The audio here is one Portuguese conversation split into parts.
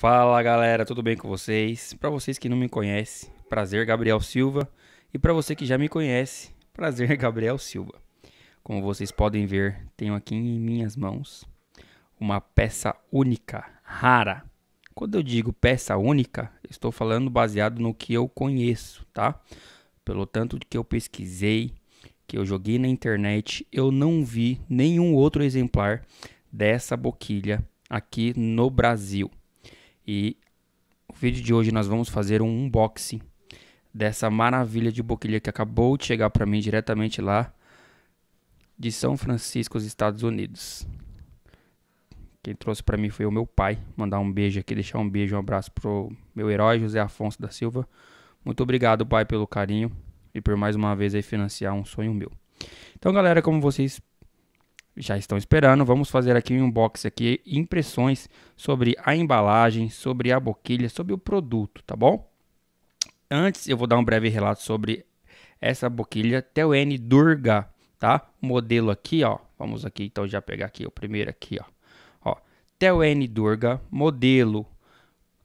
Fala galera, tudo bem com vocês? Para vocês que não me conhecem, prazer Gabriel Silva. E para você que já me conhece, prazer Gabriel Silva. Como vocês podem ver, tenho aqui em minhas mãos uma peça única, rara. Quando eu digo peça única, estou falando baseado no que eu conheço, tá? Pelo tanto que eu pesquisei, que eu joguei na internet, eu não vi nenhum outro exemplar dessa boquilha aqui no Brasil. E o vídeo de hoje nós vamos fazer um unboxing dessa maravilha de boquilha que acabou de chegar para mim diretamente lá de São Francisco, os Estados Unidos. Quem trouxe para mim foi o meu pai. Mandar um beijo aqui, deixar um beijo, um abraço pro meu herói José Afonso da Silva. Muito obrigado, pai, pelo carinho e por mais uma vez aí financiar um sonho meu. Então, galera, como vocês já estão esperando. Vamos fazer aqui um unboxing aqui, impressões sobre a embalagem, sobre a boquilha, sobre o produto, tá bom? Antes eu vou dar um breve relato sobre essa boquilha Teln Durga, tá? Modelo aqui, ó. Vamos aqui então já pegar aqui o primeiro aqui, ó. Ó, Teln Durga, modelo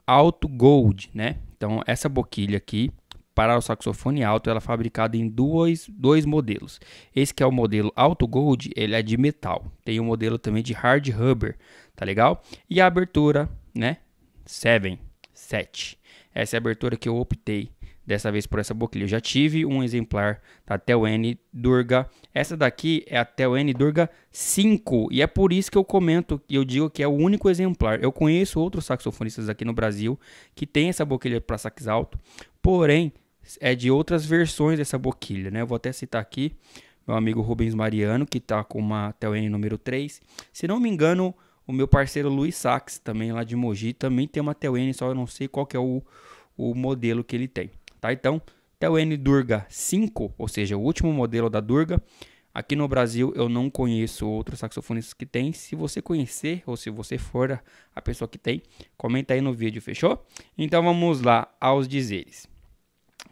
Alto Gold, né? Então essa boquilha aqui para o saxofone alto, ela é fabricada em dois, dois modelos. Esse que é o modelo Alto Gold, ele é de metal. Tem o um modelo também de Hard Rubber, tá legal? E a abertura, né? 7, 7. Essa é a abertura que eu optei dessa vez por essa boquilha. Eu já tive um exemplar da Tel N Durga. Essa daqui é a Tel N Durga 5 e é por isso que eu comento e eu digo que é o único exemplar. Eu conheço outros saxofonistas aqui no Brasil que tem essa boquilha para sax alto, porém é de outras versões dessa boquilha, né? Eu vou até citar aqui meu amigo Rubens Mariano, que está com uma TLN número 3. Se não me engano, o meu parceiro Luiz Sax, também lá de Mogi, também tem uma TLN, só eu não sei qual que é o, o modelo que ele tem, tá? Então, TLN Durga 5, ou seja, o último modelo da Durga. Aqui no Brasil eu não conheço outros saxofonistas que tem. Se você conhecer ou se você for a pessoa que tem, comenta aí no vídeo, fechou? Então vamos lá aos dizeres.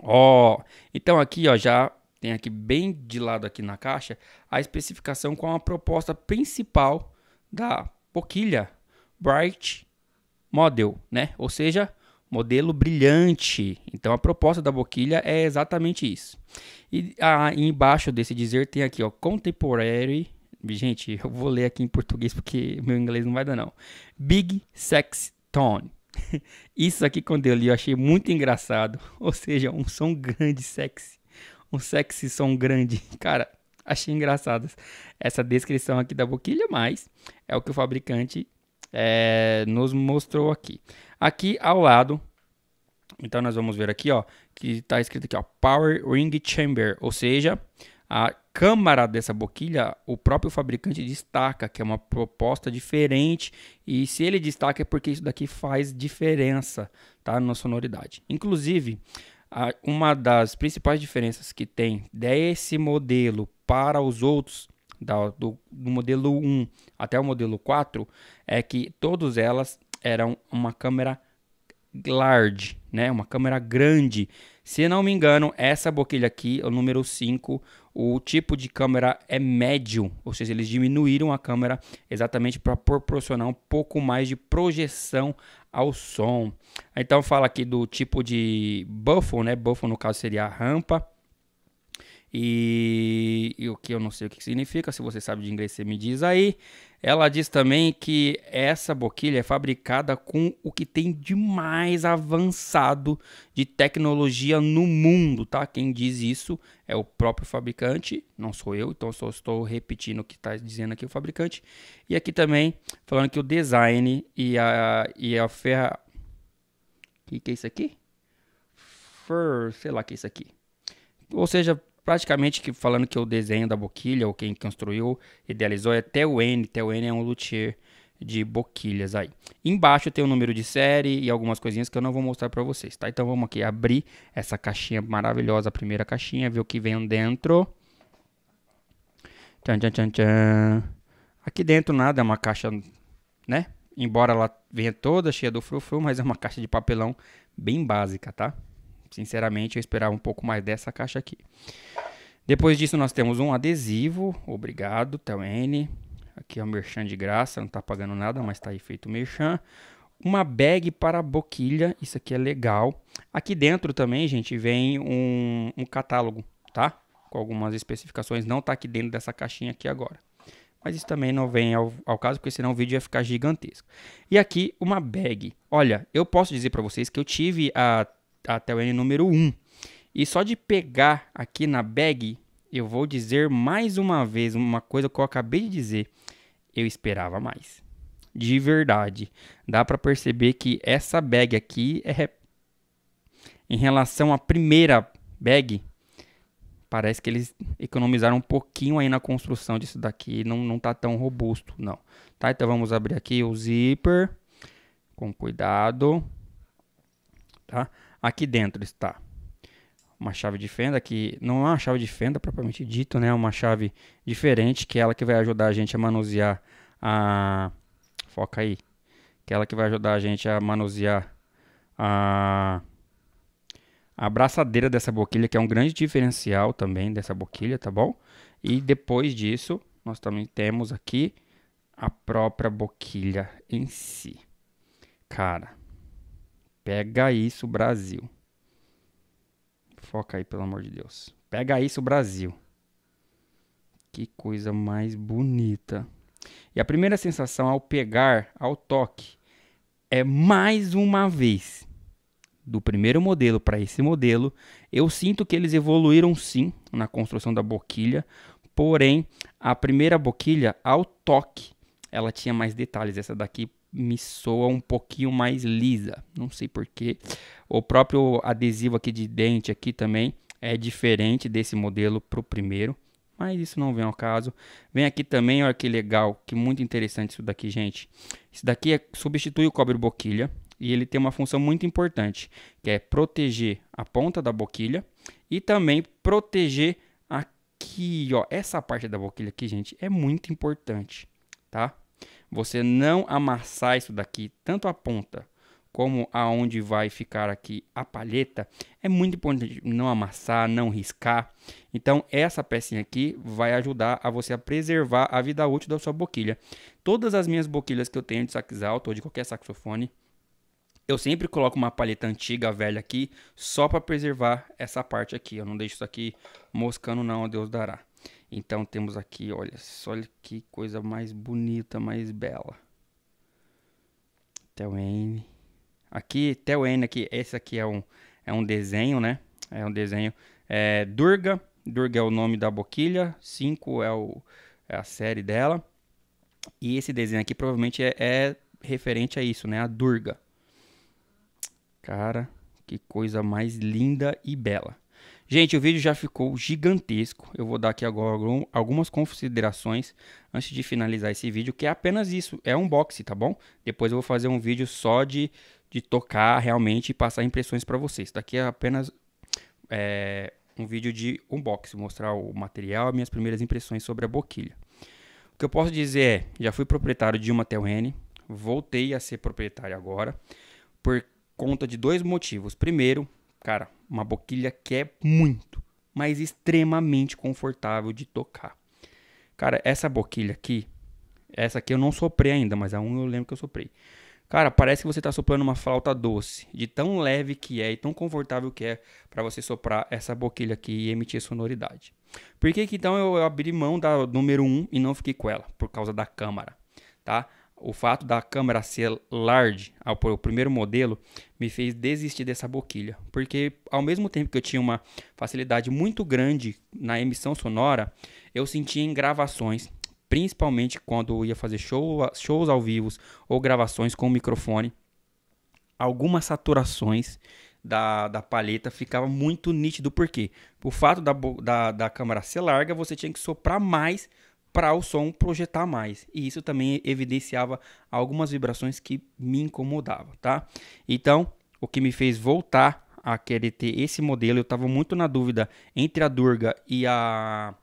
Ó, oh, então aqui ó, já tem aqui bem de lado aqui na caixa a especificação com a proposta principal da boquilha Bright Model, né? Ou seja, modelo brilhante. Então a proposta da boquilha é exatamente isso. E ah, embaixo desse dizer tem aqui, ó, contemporary. Gente, eu vou ler aqui em português porque meu inglês não vai dar não. Big Sex Tone. Isso aqui quando eu li eu achei muito engraçado. Ou seja, um som grande sexy. Um sexy som grande. Cara, achei engraçado essa descrição aqui da boquilha, mas é o que o fabricante é, nos mostrou aqui. Aqui ao lado, então nós vamos ver aqui, ó, que está escrito aqui, ó, Power Ring Chamber, ou seja, a câmara dessa boquilha, o próprio fabricante destaca que é uma proposta diferente e se ele destaca é porque isso daqui faz diferença, tá, na sonoridade. Inclusive, uma das principais diferenças que tem desse modelo para os outros, da, do, do, modelo 1 até o modelo 4, é que todas elas eram uma câmera large, né? uma câmera grande. Se não me engano, essa boquilha aqui, o número 5, o tipo de câmera é médio, ou seja, eles diminuíram a câmera exatamente para proporcionar um pouco mais de projeção ao som. Então fala aqui do tipo de buffle, né? Buffle no caso seria a rampa. E, e, o que eu não sei o que significa, se você sabe de inglês, você me diz aí. Ela diz também que essa boquilha é fabricada com o que tem de mais avançado de tecnologia no mundo, tá? Quem diz isso é o próprio fabricante, não sou eu, então só estou repetindo o que está dizendo aqui o fabricante. E aqui também falando que o design e a, e a ferra. O que, que é isso aqui? Fur, sei lá o que é isso aqui. Ou seja, praticamente que falando que o desenho da boquilha, ou quem construiu, idealizou, é o N. o N é um luthier de boquilhas aí. Embaixo tem o número de série e algumas coisinhas que eu não vou mostrar para vocês, tá? Então vamos aqui abrir essa caixinha maravilhosa, a primeira caixinha, ver o que vem dentro. Tchan, tchan, tchan, tchan. Aqui dentro nada, é uma caixa, né? Embora ela venha toda cheia do frufru, mas é uma caixa de papelão bem básica, tá? Sinceramente, eu esperava um pouco mais dessa caixa aqui. Depois disso, nós temos um adesivo. Obrigado, Telene. Aqui é o um merchan de graça, não está pagando nada, mas está aí feito o merchan. Uma bag para boquilha, isso aqui é legal. Aqui dentro também, gente, vem um, um catálogo, tá? Com algumas especificações, não está aqui dentro dessa caixinha aqui agora. Mas isso também não vem ao, ao, caso, porque senão o vídeo ia ficar gigantesco. E aqui, uma bag. Olha, eu posso dizer para vocês que eu tive a até o N número 1. E só de pegar aqui na bag, eu vou dizer mais uma vez uma coisa que eu acabei de dizer. Eu esperava mais. De verdade. Dá para perceber que essa bag aqui é em relação à primeira bag, parece que eles economizaram um pouquinho aí na construção disso daqui, não, não tá tão robusto, não. Tá, então vamos abrir aqui o zíper, com cuidado, tá? Aqui dentro está uma chave de fenda, que não é uma chave de fenda propriamente dito, né? É uma chave diferente, que é ela que vai ajudar a gente a manusear a... Foca aí. Que é ela que vai ajudar a gente a manusear a... A braçadeira dessa boquilha, que é um grande diferencial também dessa boquilha, tá bom? E depois disso, nós também temos aqui a própria boquilha em si. Cara, Pega isso, Brasil. Foca aí, pelo amor de Deus. Pega isso, Brasil. Que coisa mais bonita. E a primeira sensação ao pegar, ao toque, é mais uma vez do primeiro modelo para esse modelo, eu sinto que eles evoluíram sim na construção da boquilha, porém a primeira boquilha ao toque ela tinha mais detalhes. Essa daqui me soa um pouquinho mais lisa, não sei porquê. O próprio adesivo aqui de dente aqui também é diferente desse modelo para o primeiro, mas isso não vem ao caso. Vem aqui também, olha que legal, que muito interessante isso daqui, gente. Isso daqui é, substitui o cobre boquilha e ele tem uma função muito importante, que é proteger a ponta da boquilha e também proteger aqui, ó, essa parte da boquilha aqui, gente, é muito importante, tá? você não amassar isso daqui, tanto a ponta como aonde vai ficar aqui a palheta, é muito importante não amassar, não riscar. Então, essa pecinha aqui vai ajudar a você a preservar a vida útil da sua boquilha. Todas as minhas boquilhas que eu tenho de sax alto ou de qualquer saxofone, eu sempre coloco uma palheta antiga, velha aqui, só para preservar essa parte aqui. Eu não deixo isso aqui moscando não, Deus dará. Então temos aqui, olha, olha que coisa mais bonita, mais bela. Tel N. Aqui, Tel N aqui, esse aqui é um, é um desenho, né? É um desenho. É, Durga, Durga é o nome da boquilha, 5 é, o, é a série dela. E esse desenho aqui provavelmente é, é referente a isso, né? A Durga. Cara, que coisa mais linda e bela. Gente, o vídeo já ficou gigantesco. Eu vou dar aqui agora algumas considerações antes de finalizar esse vídeo, que é apenas isso, é unboxing, tá bom? Depois eu vou fazer um vídeo só de, de tocar realmente e passar impressões para vocês. Daqui é apenas é, um vídeo de unboxing, mostrar o material, minhas primeiras impressões sobre a boquilha. O que eu posso dizer é, já fui proprietário de uma TLN, voltei a ser proprietário agora, por conta de dois motivos. Primeiro, Cara, uma boquilha que é muito, mas extremamente confortável de tocar. Cara, essa boquilha aqui, essa aqui eu não soprei ainda, mas a um eu lembro que eu soprei. Cara, parece que você está soprando uma flauta doce, de tão leve que é e tão confortável que é para você soprar essa boquilha aqui e emitir sonoridade. Por que, que então eu abri mão da número 1 um e não fiquei com ela? Por causa da câmara, tá? O fato da câmera ser large, o primeiro modelo, me fez desistir dessa boquilha, porque ao mesmo tempo que eu tinha uma facilidade muito grande na emissão sonora, eu sentia em gravações, principalmente quando ia fazer show, shows ao vivo ou gravações com o microfone, algumas saturações da, da palheta ficava muito nítido, por quê? O fato da, da, da câmera ser larga, você tinha que soprar mais para o som projetar mais. E isso também evidenciava algumas vibrações que me incomodavam, tá? Então, o que me fez voltar a querer ter esse modelo, eu estava muito na dúvida entre a Durga e a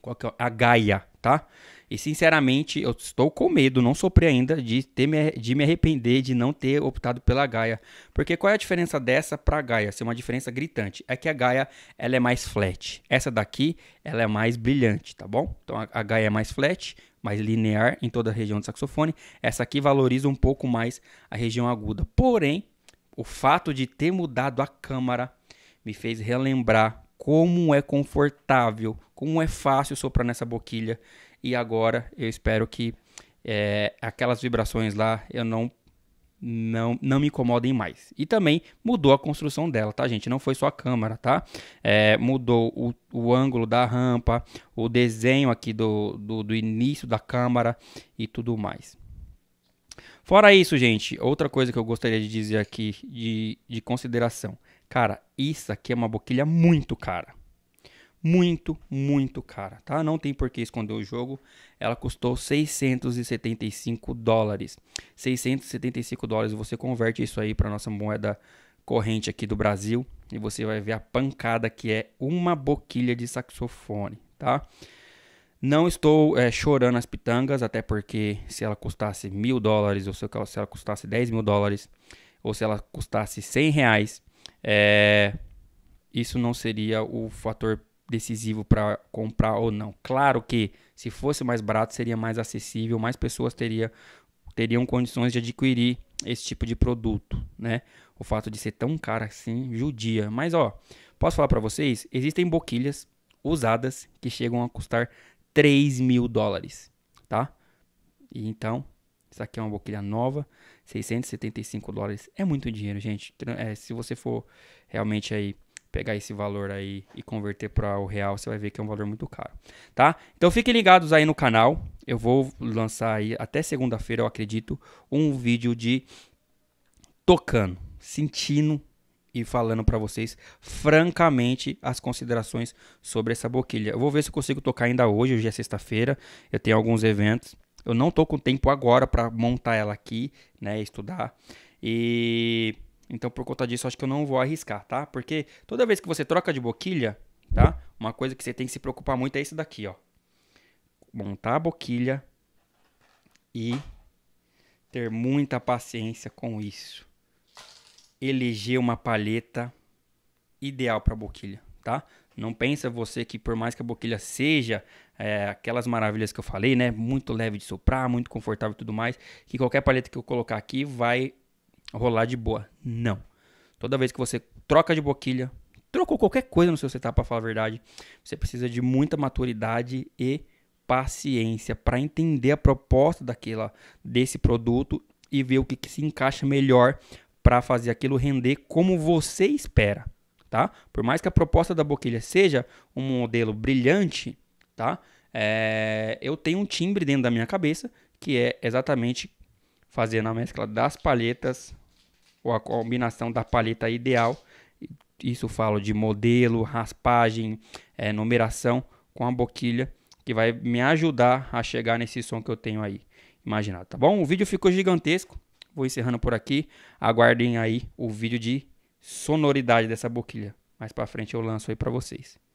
qual que é? a Gaia, tá? E sinceramente, eu estou com medo, não sofri ainda de, ter me, de me arrepender de não ter optado pela Gaia. Porque qual é a diferença dessa para a Gaia? Ser uma diferença gritante. É que a Gaia ela é mais flat. Essa daqui ela é mais brilhante, tá bom? Então a, a Gaia é mais flat, mais linear em toda a região do saxofone. Essa aqui valoriza um pouco mais a região aguda. Porém, o fato de ter mudado a câmara me fez relembrar como é confortável, como é fácil soprar nessa boquilha e agora eu espero que é, aquelas vibrações lá eu não não, não me incomodem mais. E também mudou a construção dela, tá, gente? Não foi só a câmera, tá? É, mudou o, o, ângulo da rampa, o desenho aqui do, do, do início da câmera e tudo mais. Fora isso, gente, outra coisa que eu gostaria de dizer aqui de, de consideração. Cara, isso aqui é uma boquilha muito cara muito, muito cara, tá? Não tem por que esconder o jogo. Ela custou 675 dólares. 675 dólares, você converte isso aí para nossa moeda corrente aqui do Brasil e você vai ver a pancada que é uma boquilha de saxofone, tá? Não estou é, chorando as pitangas, até porque se ela custasse mil dólares, ou se ela custasse 10 mil dólares, ou se ela custasse 100 reais, é, isso não seria o fator decisivo para comprar ou não. Claro que se fosse mais barato seria mais acessível, mais pessoas teria, teriam condições de adquirir esse tipo de produto, né? O fato de ser tão caro assim judia. Mas ó, posso falar para vocês, existem boquilhas usadas que chegam a custar 3 mil dólares, tá? E então, isso aqui é uma boquilha nova, 675 dólares. É muito dinheiro, gente. É, se você for realmente aí pegar esse valor aí e converter para o real, você vai ver que é um valor muito caro, tá? Então fiquem ligados aí no canal. Eu vou lançar aí até segunda-feira, eu acredito, um vídeo de tocando, sentindo e falando para vocês francamente as considerações sobre essa boquilha. Eu vou ver se eu consigo tocar ainda hoje, hoje é sexta-feira, eu tenho alguns eventos. Eu não tô com tempo agora para montar ela aqui, né, estudar. E então, por conta disso, acho que eu não vou arriscar, tá? Porque toda vez que você troca de boquilha, tá? Uma coisa que você tem que se preocupar muito é isso daqui, ó. Montar a boquilha e ter muita paciência com isso. Eleger uma palheta ideal para boquilha, tá? Não pensa você que por mais que a boquilha seja é, aquelas maravilhas que eu falei, né? Muito leve de soprar, muito confortável e tudo mais, que qualquer palheta que eu colocar aqui vai rolar de boa. Não. Toda vez que você troca de boquilha, trocou qualquer coisa no seu setup, para falar a verdade, você precisa de muita maturidade e paciência para entender a proposta daquela desse produto e ver o que, que se encaixa melhor para fazer aquilo render como você espera, tá? Por mais que a proposta da boquilha seja um modelo brilhante, tá? É, eu tenho um timbre dentro da minha cabeça que é exatamente fazendo a mescla das palhetas ou a combinação da palheta ideal. Isso falo de modelo, raspagem, é, numeração com a boquilha que vai me ajudar a chegar nesse som que eu tenho aí imaginado, tá bom? O vídeo ficou gigantesco. Vou encerrando por aqui. Aguardem aí o vídeo de sonoridade dessa boquilha. Mais para frente eu lanço aí para vocês.